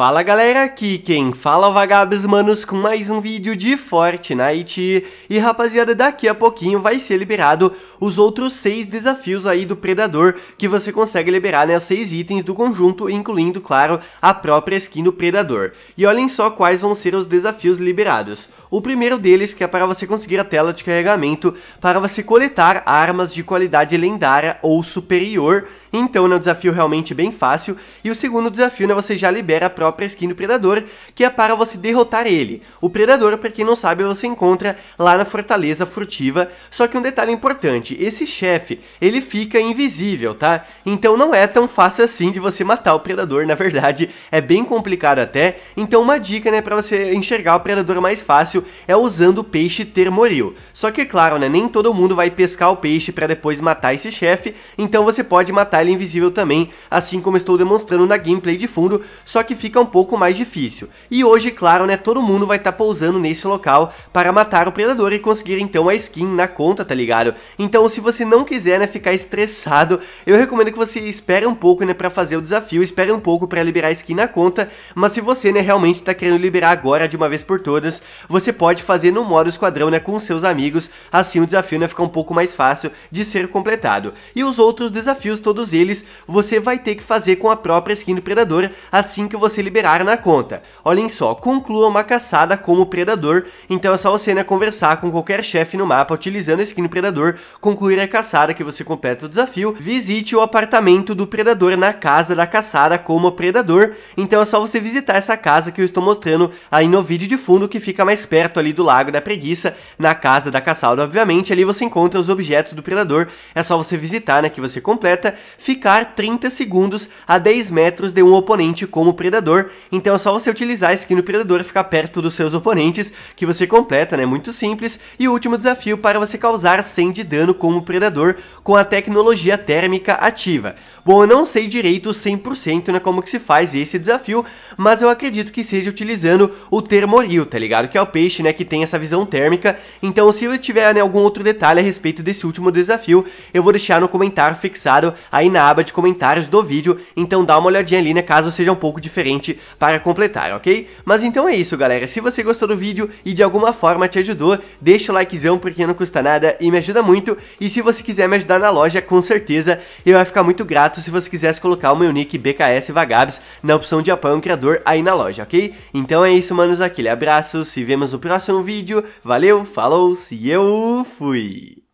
Fala galera, aqui quem fala é vagabes manos com mais um vídeo de Fortnite E rapaziada, daqui a pouquinho vai ser liberado os outros 6 desafios aí do Predador Que você consegue liberar, né, os 6 itens do conjunto, incluindo, claro, a própria skin do Predador E olhem só quais vão ser os desafios liberados O primeiro deles que é para você conseguir a tela de carregamento Para você coletar armas de qualidade lendária ou superior então é né, um desafio realmente é bem fácil. E o segundo desafio, né, você já libera a própria skin do Predador, que é para você derrotar ele. O Predador, para quem não sabe, você encontra lá na Fortaleza Furtiva. Só que um detalhe importante, esse chefe, ele fica invisível, tá? Então não é tão fácil assim de você matar o Predador, na verdade, é bem complicado até. Então uma dica, né, para você enxergar o Predador mais fácil é usando o peixe termoril. Só que, é claro, né, nem todo mundo vai pescar o peixe para depois matar esse chefe, então você pode matar invisível também, assim como estou demonstrando na gameplay de fundo, só que fica um pouco mais difícil. E hoje, claro, né, todo mundo vai estar tá pousando nesse local para matar o predador e conseguir então a skin na conta, tá ligado? Então se você não quiser, né, ficar estressado, eu recomendo que você espere um pouco, né, para fazer o desafio, espere um pouco para liberar a skin na conta, mas se você, né, realmente está querendo liberar agora de uma vez por todas, você pode fazer no modo esquadrão, né, com seus amigos, assim o desafio, né, fica um pouco mais fácil de ser completado. E os outros desafios todos todos eles você vai ter que fazer com a própria skin do predador assim que você liberar na conta. Olhem só, conclua uma caçada como predador, então é só você né, conversar com qualquer chefe no mapa utilizando a skin do predador, concluir a caçada que você completa o desafio, visite o apartamento do predador na casa da caçada como predador, então é só você visitar essa casa que eu estou mostrando aí no vídeo de fundo que fica mais perto ali do Lago da Preguiça, na casa da caçada, obviamente, ali você encontra os objetos do predador, é só você visitar, né, que você completa, ficar 30 segundos a 10 metros de um oponente como predador, então é só você utilizar a skin do predador e ficar perto dos seus oponentes, que você completa, né, muito simples, e o último desafio para você causar 100 de dano como predador com a tecnologia térmica ativa. Bom, eu não sei direito 100% né, como que se faz esse desafio, mas eu acredito que seja utilizando o termoril, tá ligado? Que é o peixe, né, que tem essa visão térmica, então se você tiver né, algum outro detalhe a respeito desse último desafio, eu vou deixar no comentário fixado aí na aba de comentários do vídeo, então dá uma olhadinha ali, né, caso seja um pouco diferente para completar, ok? Mas então é isso, galera, se você gostou do vídeo e de alguma forma te ajudou, deixa o likezão porque não custa nada e me ajuda muito, e se você quiser me ajudar na loja, com certeza, eu ia ficar muito grato se você quisesse colocar o meu nick BKS Vagabs na opção de apoio um criador aí na loja, ok? Então é isso, manos, aquele abraço, se vemos no próximo vídeo, valeu, falou, se eu fui!